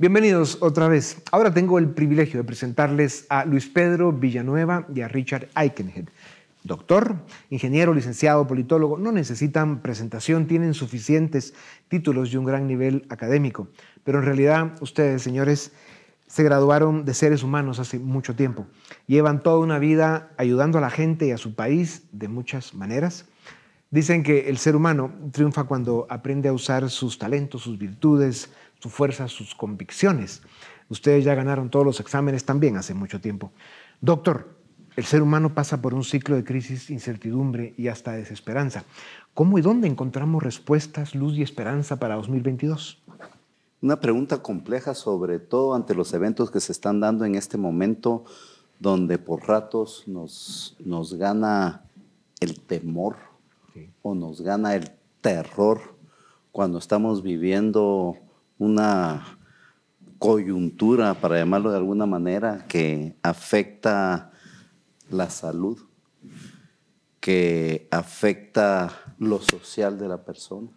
Bienvenidos otra vez. Ahora tengo el privilegio de presentarles a Luis Pedro Villanueva y a Richard Eikenhead. Doctor, ingeniero, licenciado, politólogo, no necesitan presentación, tienen suficientes títulos y un gran nivel académico. Pero en realidad ustedes, señores, se graduaron de seres humanos hace mucho tiempo. Llevan toda una vida ayudando a la gente y a su país de muchas maneras. Dicen que el ser humano triunfa cuando aprende a usar sus talentos, sus virtudes, su fuerza, sus convicciones. Ustedes ya ganaron todos los exámenes también hace mucho tiempo. Doctor, el ser humano pasa por un ciclo de crisis, incertidumbre y hasta desesperanza. ¿Cómo y dónde encontramos respuestas, luz y esperanza para 2022? Una pregunta compleja, sobre todo ante los eventos que se están dando en este momento, donde por ratos nos, nos gana el temor o nos gana el terror cuando estamos viviendo una coyuntura, para llamarlo de alguna manera, que afecta la salud, que afecta lo social de la persona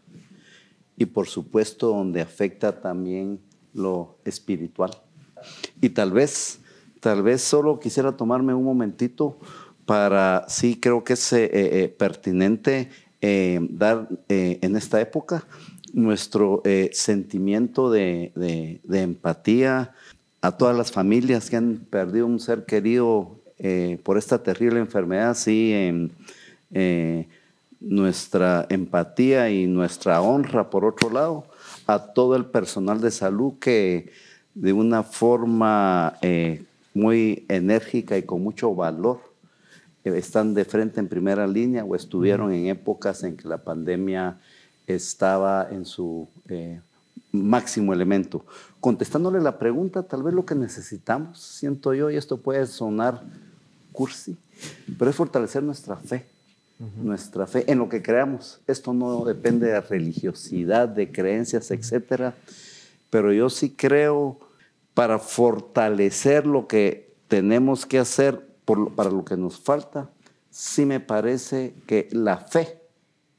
y por supuesto donde afecta también lo espiritual. Y tal vez, tal vez solo quisiera tomarme un momentito para, sí creo que es eh, eh, pertinente eh, dar en esta época nuestro eh, sentimiento de, empatía a todas las familias que han perdido un ser querido eh, por esta terrible enfermedad, sí, eh, nuestra empatía y nuestra honra, por otro lado, a todo el personal de salud que de una forma muy enérgica y con mucho valor están de frente en primera línea o estuvieron en épocas en que la pandemia estaba en su eh, máximo elemento. Contestándole la pregunta, tal vez lo que necesitamos, siento yo, y esto puede sonar cursi, pero es fortalecer nuestra fe, nuestra fe en lo que creamos. Esto no depende de religiosidad, de creencias, etcétera, pero yo sí creo para fortalecer lo que tenemos que hacer por, para lo que nos falta, sí me parece que la fe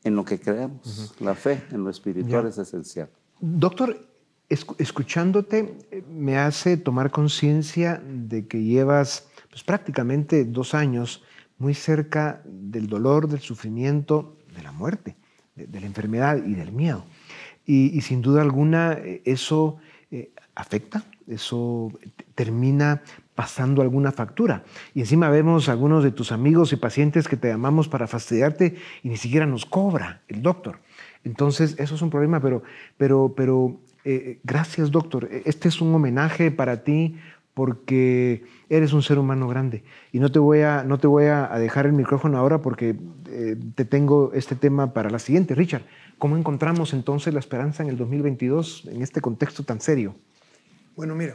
en lo que creemos, La fe en lo espiritual es esencial. Doctor, escuchándote eh, me hace tomar conciencia de que llevas pues, prácticamente dos años muy cerca del dolor, del sufrimiento, de la muerte, de, la enfermedad y del miedo. Y, sin duda alguna eh, eso eh, afecta, eso termina pasando alguna factura. Y encima vemos algunos de tus amigos y pacientes que te llamamos para fastidiarte y ni siquiera nos cobra el doctor. Entonces, eso es un problema, pero, pero, pero eh, eh, gracias doctor. E, este es un homenaje para ti porque eres un ser humano grande. Y no te voy a, no te voy a dejar el micrófono ahora porque eh, te tengo este tema para la siguiente. Richard, ¿cómo encontramos entonces la esperanza en el 2022 en este contexto tan serio? Bueno, mira,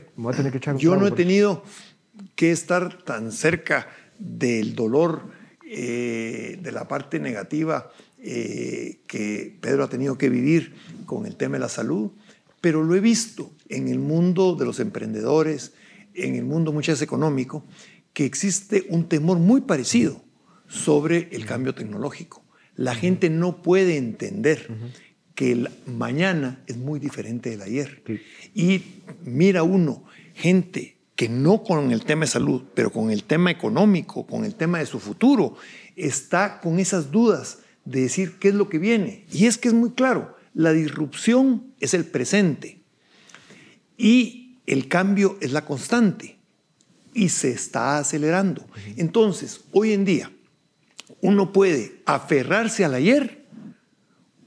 yo no he tenido que estar tan cerca del dolor, eh, de la parte negativa eh, que Pedro ha tenido que vivir con el tema de la salud, pero lo he visto en el mundo de los emprendedores, en el mundo muchas veces económico, que existe un temor muy parecido sobre el cambio tecnológico. La gente no puede entender que el mañana es muy diferente del ayer. Y mira uno, gente que no con el tema de salud, pero con el tema económico, con el tema de su futuro, está con esas dudas de decir qué es lo que viene. Y es que es muy claro, la disrupción es el presente y el cambio es la constante y se está acelerando. Entonces, hoy en día, uno puede aferrarse al ayer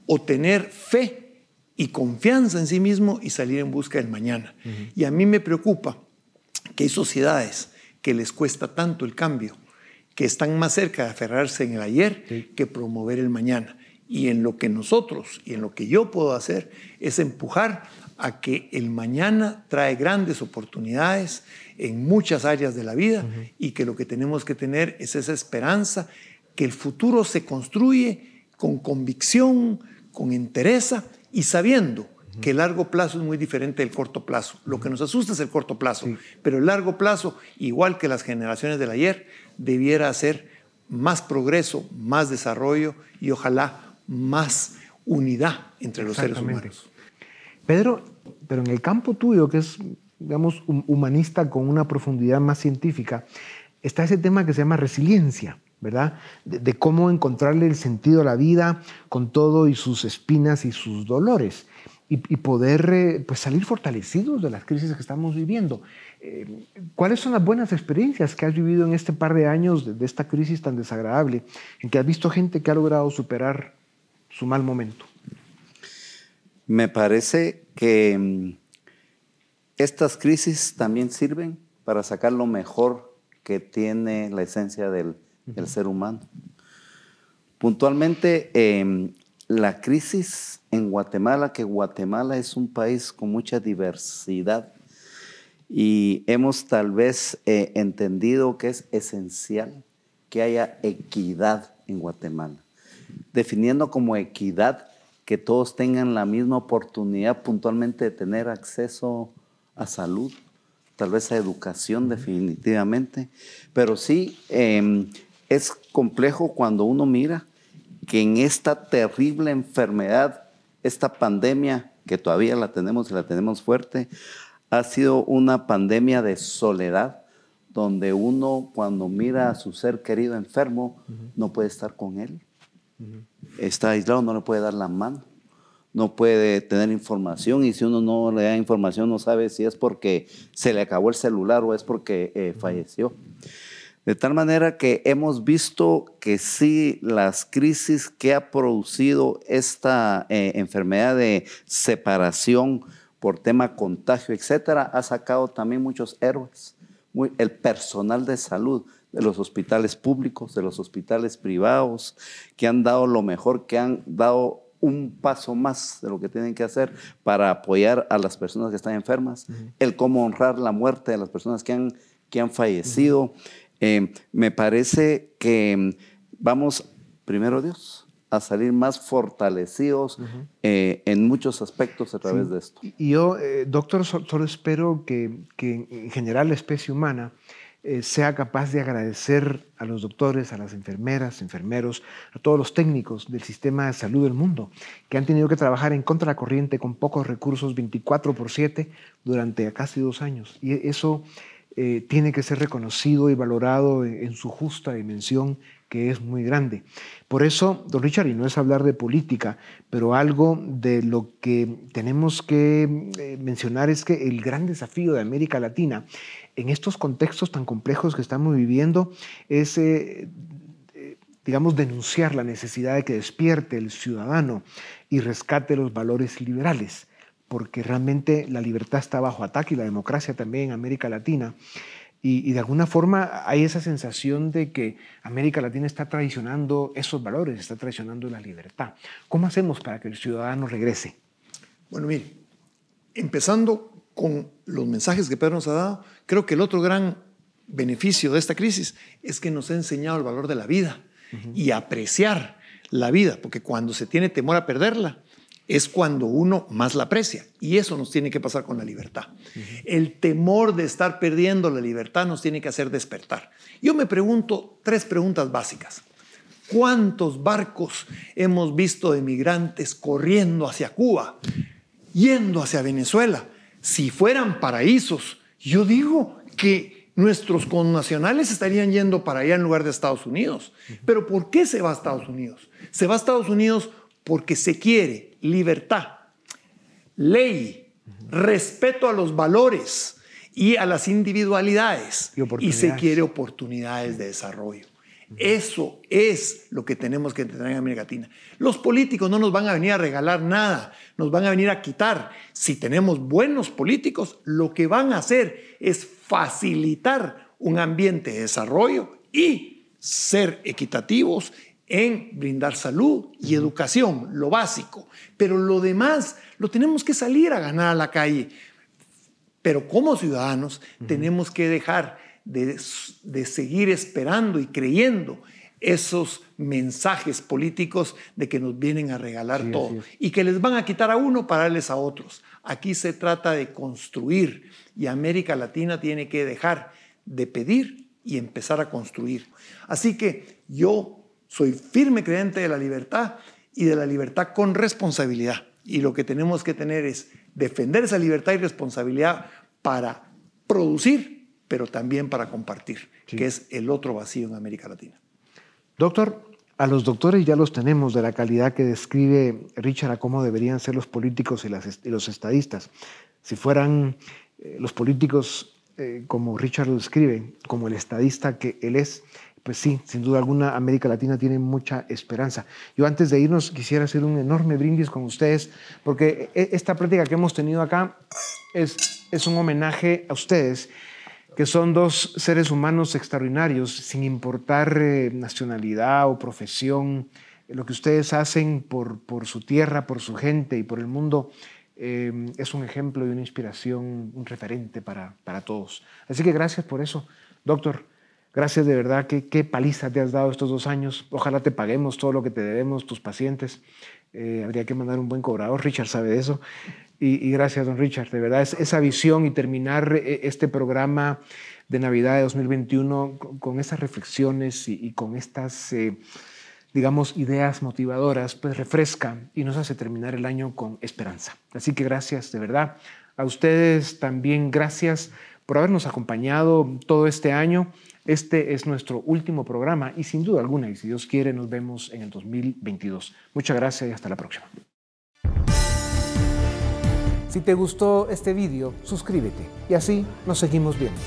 o tener fe y confianza en sí mismo y salir en busca del mañana. Y a mí me preocupa que hay sociedades que les cuesta tanto el cambio, que están más cerca de aferrarse en el ayer que promover el mañana. Y en lo que nosotros y en lo que yo puedo hacer es empujar a que el mañana trae grandes oportunidades en muchas áreas de la vida y que lo que tenemos que tener es esa esperanza que el futuro se construye con convicción, con entereza y sabiendo que el largo plazo es muy diferente del corto plazo. Lo que nos asusta es el corto plazo, pero el largo plazo, igual que las generaciones del ayer, debiera hacer más progreso, más desarrollo y ojalá más unidad entre los seres humanos. Pedro, pero en el campo tuyo, que es, digamos, humanista con una profundidad más científica, está ese tema que se llama resiliencia. ¿verdad? de, cómo encontrarle el sentido a la vida con todo y sus espinas y sus dolores y, poder eh, pues, salir fortalecidos de las crisis que estamos viviendo. Eh, ¿Cuáles son las buenas experiencias que has vivido en este par de años de, esta crisis tan desagradable, en que has visto gente que ha logrado superar su mal momento? Me parece que mm, estas crisis también sirven para sacar lo mejor que tiene la esencia del, ser humano. Puntualmente, em, la crisis en Guatemala, que Guatemala es un país con mucha diversidad y hemos tal vez eh, entendido que es esencial que haya equidad en Guatemala, definiendo como equidad que todos tengan la misma oportunidad puntualmente de tener acceso a salud, tal vez a educación definitivamente, pero sí em, es complejo cuando uno mira que en esta terrible enfermedad, esta pandemia, que todavía la tenemos y la tenemos fuerte, ha sido una pandemia de soledad, donde uno cuando mira a su ser querido enfermo, no puede estar con él. Está aislado, no le puede dar la mano, no puede tener información y si uno no le da información no sabe si es porque se le acabó el celular o es porque eh, falleció. De tal manera que hemos visto que sí, las crisis que ha producido esta eh, enfermedad de separación por tema contagio, etcétera, ha sacado también muchos héroes. el personal de salud de los hospitales públicos, de los hospitales privados, que han dado lo mejor, que han dado un paso más de lo que tienen que hacer para apoyar a las personas que están enfermas, el cómo honrar la muerte de las personas que han, que han fallecido. Eh, me parece que mm, vamos, primero Dios, a salir más fortalecidos eh, en muchos aspectos a través de esto. Y yo, eh, doctor, solo espero que, en general la especie humana sea capaz de agradecer a los doctores, a las enfermeras, enfermeros, a todos los técnicos del sistema de salud del mundo, que han tenido que trabajar en contra corriente con pocos recursos 24 por 7 durante casi dos años. Y eso eh, tiene que ser reconocido y valorado en, su justa dimensión, que es muy grande. Por eso, don Richard, y no es hablar de política, pero algo de lo que tenemos que eh, mencionar es que el gran desafío de América Latina en estos contextos tan complejos que estamos viviendo es... Eh, digamos, denunciar la necesidad de que despierte el ciudadano y rescate los valores liberales porque realmente la libertad está bajo ataque y la democracia también en América Latina. Y, de alguna forma hay esa sensación de que América Latina está traicionando esos valores, está traicionando la libertad. ¿Cómo hacemos para que el ciudadano regrese? Bueno, mire, empezando con los mensajes que Pedro nos ha dado, creo que el otro gran beneficio de esta crisis es que nos ha enseñado el valor de la vida y apreciar la vida, porque cuando se tiene temor a perderla, es cuando uno más la aprecia. Y eso nos tiene que pasar con la libertad. El temor de estar perdiendo la libertad nos tiene que hacer despertar. Yo me pregunto tres preguntas básicas. ¿Cuántos barcos hemos visto de migrantes corriendo hacia Cuba, yendo hacia Venezuela? Si fueran paraísos, yo digo que nuestros connacionales estarían yendo para allá en lugar de Estados Unidos. Pero ¿por qué se va a Estados Unidos? Se va a Estados Unidos porque se quiere libertad, ley, respeto a los valores y a las individualidades y, se quiere oportunidades de desarrollo. Eso es lo que tenemos que tener en América Latina. Los políticos no nos van a venir a regalar nada, nos van a venir a quitar. Si tenemos buenos políticos, lo que van a hacer es facilitar un ambiente de desarrollo y ser equitativos en brindar salud y educación, lo básico. Pero lo demás lo tenemos que salir a ganar a la calle. Pero como ciudadanos tenemos que dejar de, seguir esperando y creyendo esos mensajes políticos de que nos vienen a regalar todo y que les van a quitar a uno para darles a otros. Aquí se trata de construir y América Latina tiene que dejar de pedir y empezar a construir. Así que yo soy firme creyente de la libertad y de la libertad con responsabilidad. Y lo que tenemos que tener es defender esa libertad y responsabilidad para producir, pero también para compartir, que es el otro vacío en América Latina. Doctor, a los doctores ya los tenemos de la calidad que describe Richard a cómo deberían ser los políticos y, los estadistas. Si fueran eh, los políticos eh, como Richard lo describe, como el estadista que él es, pues sí, sin duda alguna, América Latina tiene mucha esperanza. Yo antes de irnos quisiera hacer un enorme brindis con ustedes, porque e, esta práctica que hemos tenido acá es, es un homenaje a ustedes, que son dos seres humanos extraordinarios, sin importar eh, nacionalidad o profesión, lo que ustedes hacen por, por su tierra, por su gente y por el mundo. Eh, es un ejemplo y una inspiración, un referente para, para todos. Así que gracias por eso, doctor. Gracias de verdad, qué paliza te has dado estos dos años. Ojalá te paguemos todo lo que te debemos, tus pacientes. Eh, habría que mandar un buen cobrador, Richard sabe de eso. Y, gracias, don Richard, de verdad, esa visión y terminar eh, este programa de Navidad de 2021 con, esas reflexiones y, con estas, eh, digamos, ideas motivadoras, pues refresca y nos hace terminar el año con esperanza. Así que gracias, de verdad. A ustedes también gracias por habernos acompañado todo este año. Este es nuestro último programa y sin duda alguna, y si Dios quiere, nos vemos en el 2022. Muchas gracias y hasta la próxima. Si te gustó este video, suscríbete y así nos seguimos viendo.